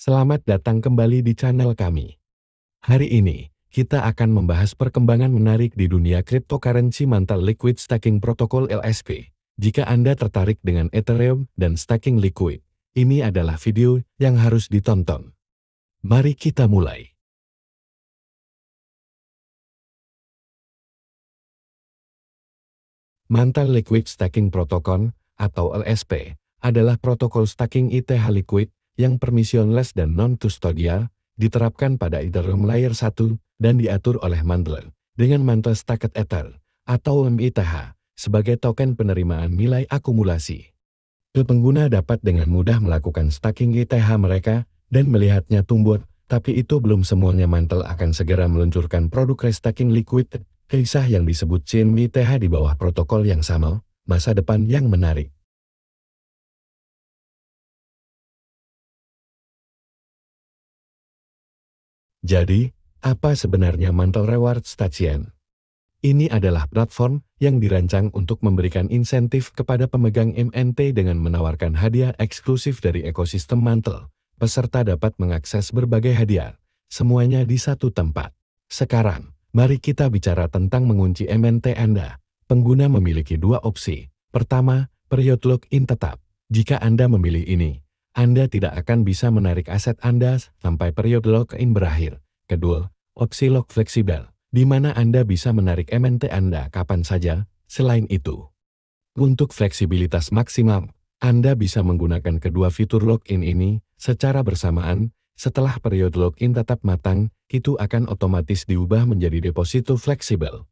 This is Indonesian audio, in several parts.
Selamat datang kembali di channel kami. Hari ini, kita akan membahas perkembangan menarik di dunia cryptocurrency mantel liquid staking protokol LSP. Jika Anda tertarik dengan Ethereum dan staking liquid, ini adalah video yang harus ditonton. Mari kita mulai. Mantel Liquid Staking Protocol atau LSP adalah protokol staking ETH Liquid yang permissionless dan non-custodial, diterapkan pada Ethereum Layer 1 dan diatur oleh Mantle dengan Mantle staked Ether atau MITH sebagai token penerimaan nilai akumulasi. Pengguna dapat dengan mudah melakukan staking ETH mereka dan melihatnya tumbuh, tapi itu belum semuanya Mantle akan segera meluncurkan produk restaking liquid, kisah yang disebut chain ETH di bawah protokol yang sama, masa depan yang menarik. Jadi, apa sebenarnya Mantle Reward Station? Ini adalah platform yang dirancang untuk memberikan insentif kepada pemegang MNT dengan menawarkan hadiah eksklusif dari ekosistem Mantle. Peserta dapat mengakses berbagai hadiah, semuanya di satu tempat. Sekarang, mari kita bicara tentang mengunci MNT Anda. Pengguna memiliki dua opsi. Pertama, period login tetap. Jika Anda memilih ini, anda tidak akan bisa menarik aset Anda sampai periode lock-in berakhir. Kedua, opsi lock fleksibel, di mana Anda bisa menarik MNT Anda kapan saja, selain itu. Untuk fleksibilitas maksimal, Anda bisa menggunakan kedua fitur lock-in ini secara bersamaan setelah periode lock-in tetap matang, itu akan otomatis diubah menjadi deposito fleksibel.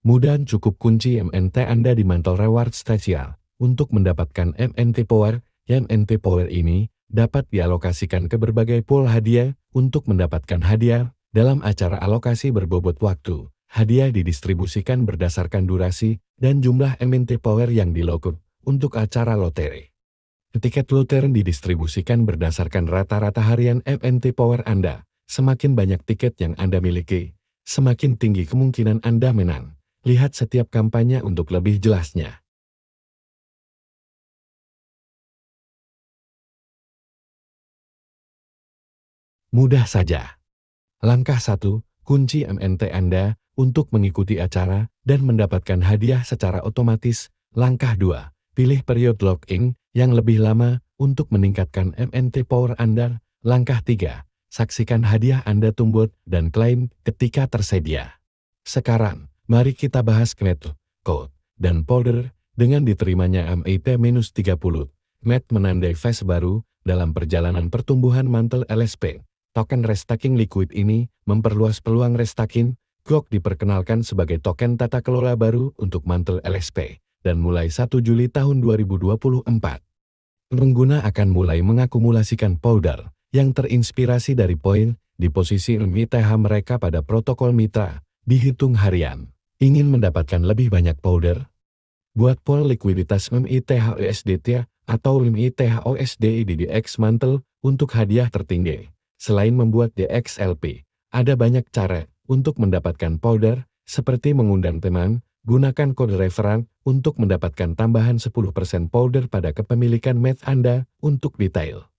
Mudah cukup kunci MNT Anda di mantel reward spesial. Untuk mendapatkan MNT Power, MNT Power ini dapat dialokasikan ke berbagai pool hadiah untuk mendapatkan hadiah dalam acara alokasi berbobot waktu. Hadiah didistribusikan berdasarkan durasi dan jumlah MNT Power yang dilokut untuk acara lotere. Tiket loteri didistribusikan berdasarkan rata-rata harian MNT Power Anda. Semakin banyak tiket yang Anda miliki, semakin tinggi kemungkinan Anda menang. Lihat setiap kampanye untuk lebih jelasnya. Mudah saja. Langkah 1, kunci MNT Anda untuk mengikuti acara dan mendapatkan hadiah secara otomatis. Langkah 2, pilih periode login yang lebih lama untuk meningkatkan MNT power Anda. Langkah 3, saksikan hadiah Anda tumbuh dan klaim ketika tersedia. Sekarang, Mari kita bahas Knet, Code, dan Powder. Dengan diterimanya MIT-30, Knet menandai fase baru dalam perjalanan pertumbuhan mantel LSP. Token restaking liquid ini memperluas peluang restaking. Gok diperkenalkan sebagai token tata kelola baru untuk mantel LSP dan mulai 1 Juli tahun 2024. Pengguna akan mulai mengakumulasikan powder yang terinspirasi dari poin di posisi MITH mereka pada protokol mitra, dihitung harian. Ingin mendapatkan lebih banyak powder? Buat pol likuiditas MITHUSDT atau di DX mantel untuk hadiah tertinggi. Selain membuat DXLP, ada banyak cara untuk mendapatkan powder, seperti mengundang teman, gunakan kode referan untuk mendapatkan tambahan 10% powder pada kepemilikan MET Anda untuk detail.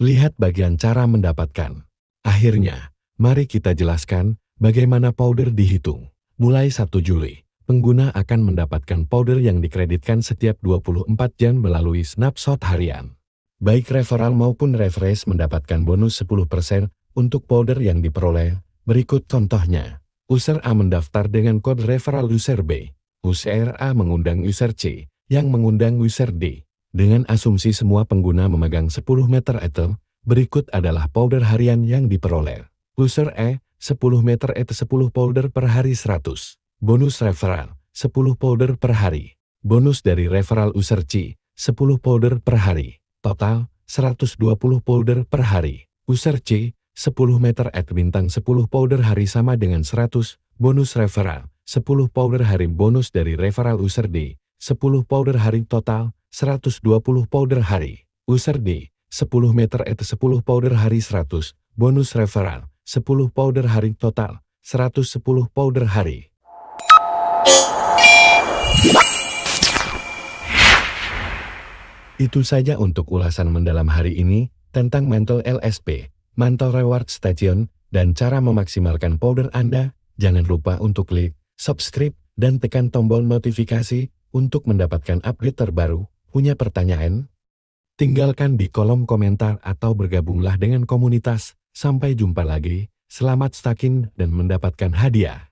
Lihat bagian cara mendapatkan. Akhirnya, mari kita jelaskan bagaimana powder dihitung. Mulai 1 Juli, pengguna akan mendapatkan powder yang dikreditkan setiap 24 jam melalui snapshot harian. Baik referral maupun refresh mendapatkan bonus 10% untuk powder yang diperoleh. Berikut contohnya. User A mendaftar dengan kode referral user B. User A mengundang user C, yang mengundang user D. Dengan asumsi semua pengguna memegang 10 meter item, berikut adalah powder harian yang diperoleh. User E 10 meter at 10 polder per hari 100. Bonus referral, 10 polder per hari. Bonus dari referral user C, 10 polder per hari. Total, 120 polder per hari. User C, 10 meter at bintang 10 powder hari sama dengan 100, bonus referral, 10 powder hari bonus dari referral user D, 10 powder hari total, 120 powder hari. User D, 10 meter at 10 powder hari 100, bonus referral, 10 powder hari total, 110 powder hari. Itu saja untuk ulasan mendalam hari ini tentang mental LSP, mental reward station, dan cara memaksimalkan powder Anda. Jangan lupa untuk klik subscribe dan tekan tombol notifikasi untuk mendapatkan update terbaru. Punya pertanyaan? Tinggalkan di kolom komentar atau bergabunglah dengan komunitas Sampai jumpa lagi, selamat staking dan mendapatkan hadiah.